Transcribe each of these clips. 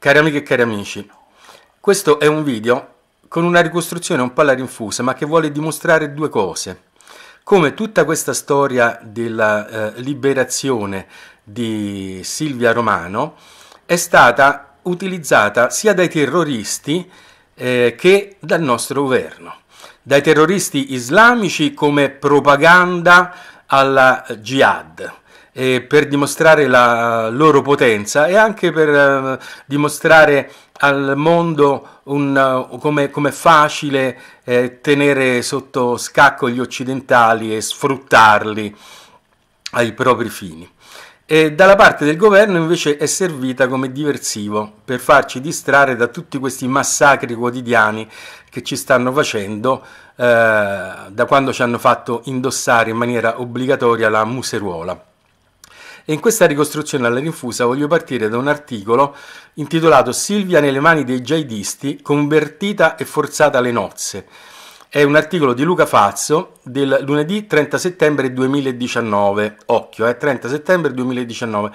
Cari amiche e cari amici, questo è un video con una ricostruzione un po' alla rinfusa, ma che vuole dimostrare due cose. Come tutta questa storia della eh, liberazione di Silvia Romano è stata utilizzata sia dai terroristi eh, che dal nostro governo, dai terroristi islamici come propaganda alla jihad eh, per dimostrare la loro potenza e anche per eh, dimostrare al mondo eh, come, è facile eh, tenere sotto scacco gli occidentali e sfruttarli ai propri fini. E dalla parte del governo invece è servita come diversivo per farci distrarre da tutti questi massacri quotidiani che ci stanno facendo eh, da quando ci hanno fatto indossare in maniera obbligatoria la museruola. E in questa ricostruzione alla rinfusa voglio partire da un articolo intitolato Silvia nelle mani dei jihadisti, convertita e forzata alle nozze. È un articolo di Luca Fazzo del lunedì 30 settembre 2019. Occhio, eh, 30 settembre 2019.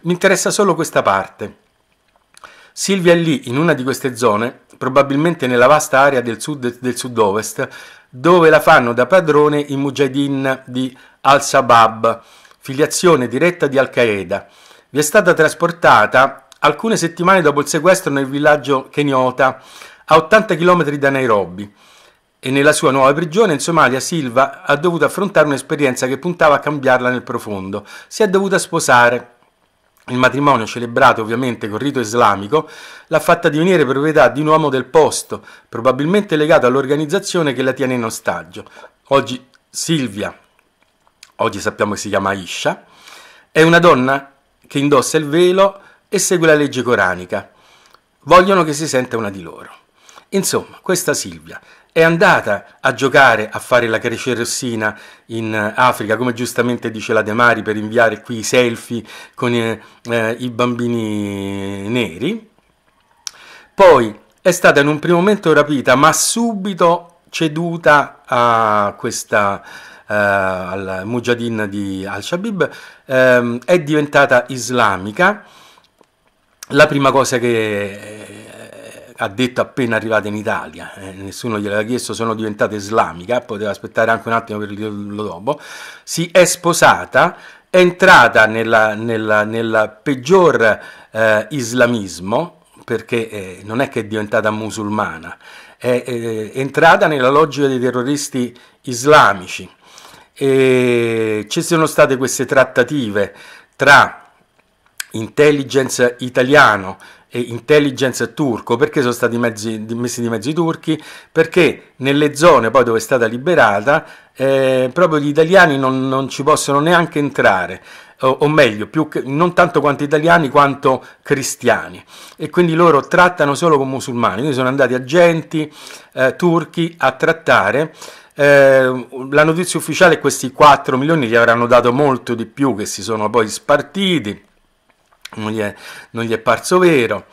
Mi interessa solo questa parte. Silvia è lì, in una di queste zone, probabilmente nella vasta area del sud del sud-ovest, dove la fanno da padrone i mujahideen di Al-Shabaab, filiazione diretta di Al-Qaeda, vi è stata trasportata alcune settimane dopo il sequestro nel villaggio Kenyota, a 80 km da Nairobi, e nella sua nuova prigione in Somalia Silva ha dovuto affrontare un'esperienza che puntava a cambiarla nel profondo. Si è dovuta sposare. Il matrimonio, celebrato ovviamente col rito islamico, l'ha fatta divenire proprietà di un uomo del posto, probabilmente legato all'organizzazione che la tiene in ostaggio. Oggi Silvia, oggi sappiamo che si chiama Aisha, è una donna che indossa il velo e segue la legge coranica. Vogliono che si senta una di loro. Insomma, questa Silvia è andata a giocare, a fare la crescerossina in eh, Africa, come giustamente dice la De Mari, per inviare qui i selfie con i, eh, eh, i bambini neri. Poi è stata in un primo momento rapita, ma subito ceduta a questa eh, al Mujahideen di al shabib ehm, è diventata islamica. La prima cosa che eh, ha detto appena arrivata in Italia, eh, nessuno gliel'aveva chiesto, sono diventata islamica, poteva aspettare anche un attimo per dirlo dopo, si è sposata, è entrata nel peggior eh, islamismo, perché eh, non è che è diventata musulmana, è eh, entrata nella logica dei terroristi islamici. E ci sono state queste trattative tra intelligence italiano e intelligence turco, perché sono stati mezzi, messi di mezzo i turchi? Perché nelle zone poi dove è stata liberata eh, proprio gli italiani non, non, ci possono neanche entrare, o, o meglio, che, non tanto quanto italiani quanto cristiani e quindi loro trattano solo con musulmani, quindi sono andati agenti eh, turchi a trattare Ehm, la notizia ufficiale è che questi 4 milioni gli avranno dato molto di più, che si sono poi spartiti, non gli è, non gli è parso vero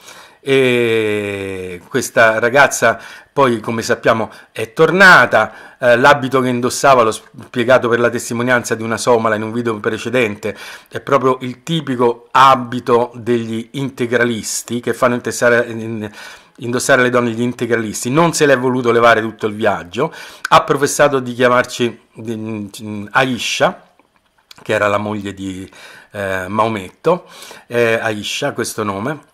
e questa ragazza poi come sappiamo è tornata eh, l'abito che indossava l'ho spiegato per la testimonianza di una somala in un video precedente è proprio il tipico abito degli integralisti che fanno intessare in, indossare le donne gli integralisti, non se l'è voluto levare tutto il viaggio, ha professato di chiamarci mm, Aisha, che era la moglie di eh, Maometto, eh, Aisha questo nome,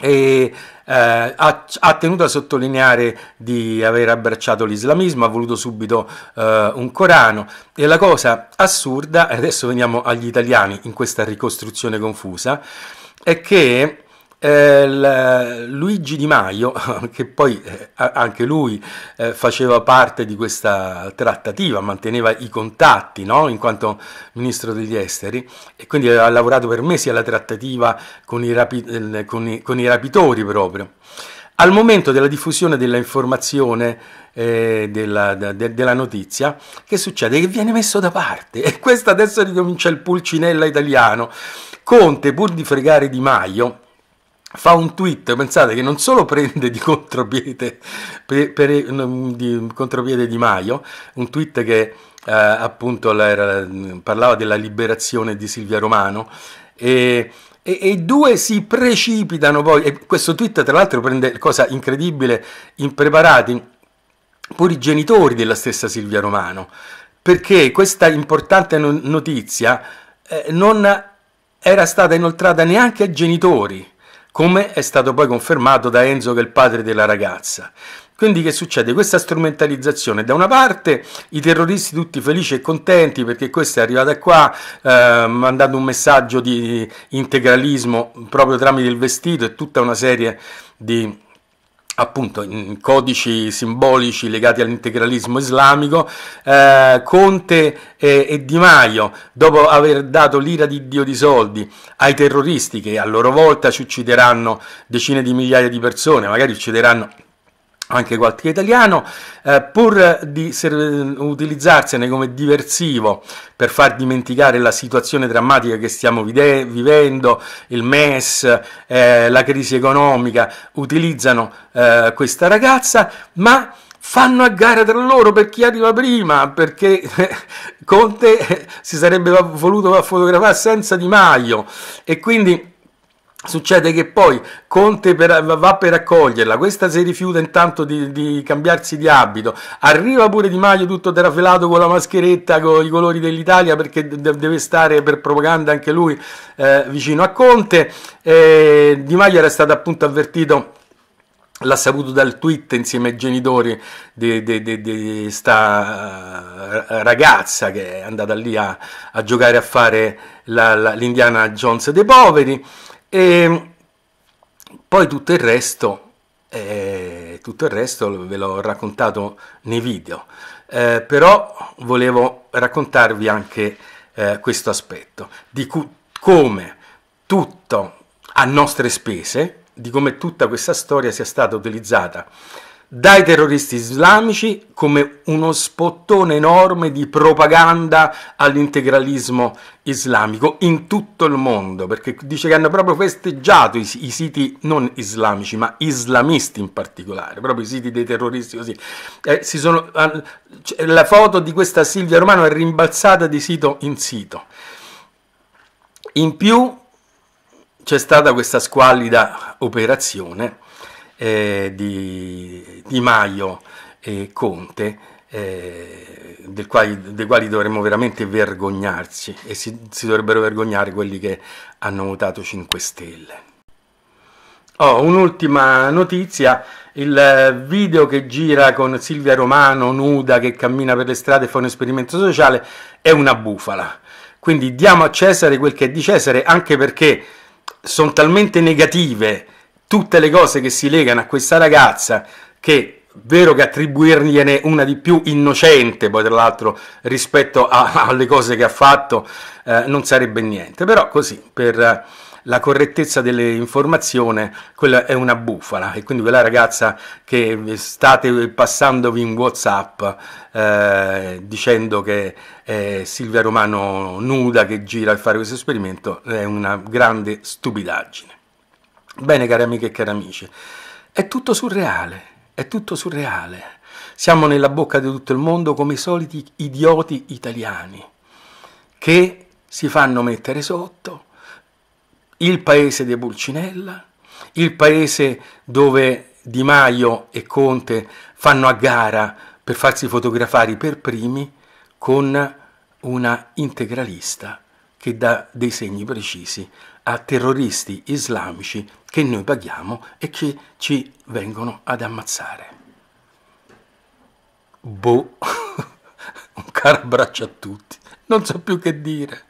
e eh, ha, ha, tenuto a sottolineare di aver abbracciato l'islamismo, ha voluto subito eh, un Corano e la cosa assurda, e adesso veniamo agli italiani in questa ricostruzione confusa, è che eh, Luigi Di Maio, che poi eh, anche lui eh, faceva parte di questa trattativa, manteneva i contatti no? in quanto ministro degli esteri e quindi aveva lavorato per mesi alla trattativa con i, rapi- eh, con i, con i rapitori proprio. Al momento della diffusione dell'informazione eh, della, de, della, notizia, che succede? Che viene messo da parte e questo adesso ricomincia il pulcinella italiano. Conte, pur di fregare Di Maio, fa un tweet, pensate che non solo prende di contropiede, per, per, di, contropiede Di Maio, un tweet che eh, appunto era, parlava della liberazione di Silvia Romano, e, e, e, due si precipitano poi, e questo tweet tra l'altro prende cosa incredibile, impreparati, pure i genitori della stessa Silvia Romano, perché questa importante notizia eh, non era stata inoltrata neanche ai genitori, come è stato poi confermato da Enzo che è il padre della ragazza. Quindi che succede? Questa strumentalizzazione, da una parte i terroristi tutti felici e contenti perché questa è arrivata qua eh, mandando un messaggio di integralismo proprio tramite il vestito e tutta una serie di appunto in codici simbolici legati all'integralismo islamico, eh, Conte e, e, Di Maio, dopo aver dato l'ira di Dio di soldi ai terroristi che a loro volta ci uccideranno decine di migliaia di persone, magari uccideranno anche qualche italiano, eh, pur di ser- utilizzarsi come diversivo per far dimenticare la situazione drammatica che stiamo vide- vivendo, il MES, eh, la crisi economica, utilizzano eh, questa ragazza, ma fanno a gara tra loro per chi arriva prima, perché Conte si sarebbe voluto fotografare senza Di Maio e quindi Succede che poi Conte per, va per accoglierla, questa si rifiuta intanto di, di, cambiarsi di abito, arriva pure Di Maio tutto terrafelato con la mascheretta, con i colori dell'Italia perché deve stare per propaganda anche lui eh, vicino a Conte, eh, Di Maio era stato appunto avvertito l'ha saputo dal tweet insieme ai genitori di questa eh, ragazza che è andata lì a, a giocare a fare l'Indiana Jones dei poveri. E ehm, poi tutto il resto, eh, tutto il resto ve l'ho raccontato nei video, eh, però volevo raccontarvi anche eh, questo aspetto, di come tutto a nostre spese, di come tutta questa storia sia stata utilizzata dai terroristi islamici come uno spottone enorme di propaganda all'integralismo islamico in tutto il mondo, perché dice che hanno proprio festeggiato i, i siti non islamici, ma islamisti in particolare, proprio i siti dei terroristi così. Eh, sono, cioè, la foto di questa Silvia Romano è rimbalzata di sito in sito. In più c'è stata questa squallida operazione eh, di, di, Maio e Conte, eh, del quali, dei quali dovremmo veramente vergognarci e si, si dovrebbero vergognare quelli che hanno votato 5 Stelle. Oh, un'ultima notizia, il video che gira con Silvia Romano nuda che cammina per le strade e fa un esperimento sociale è una bufala. Quindi diamo a Cesare quel che è di Cesare anche perché sono talmente negative tutte le cose che si legano a questa ragazza che vero che attribuirgliene una di più innocente, poi tra l'altro rispetto a, alle cose che ha fatto eh, non sarebbe niente, però così per eh, la correttezza dell'informazione quella è una bufala e quindi quella ragazza che state passandovi in Whatsapp eh, dicendo che è Silvia Romano nuda che gira a fare questo esperimento è una grande stupidaggine. Bene, cari amiche e cari amici, è tutto surreale, è tutto surreale. Siamo nella bocca di tutto il mondo come i soliti idioti italiani che si fanno mettere sotto il paese di Pulcinella, il paese dove Di Maio e Conte fanno a gara per farsi fotografare per primi con una integralista che dà dei segni precisi a terroristi islamici che noi paghiamo e che ci vengono ad ammazzare. Boh, un caro abbraccio a tutti, non so più che dire.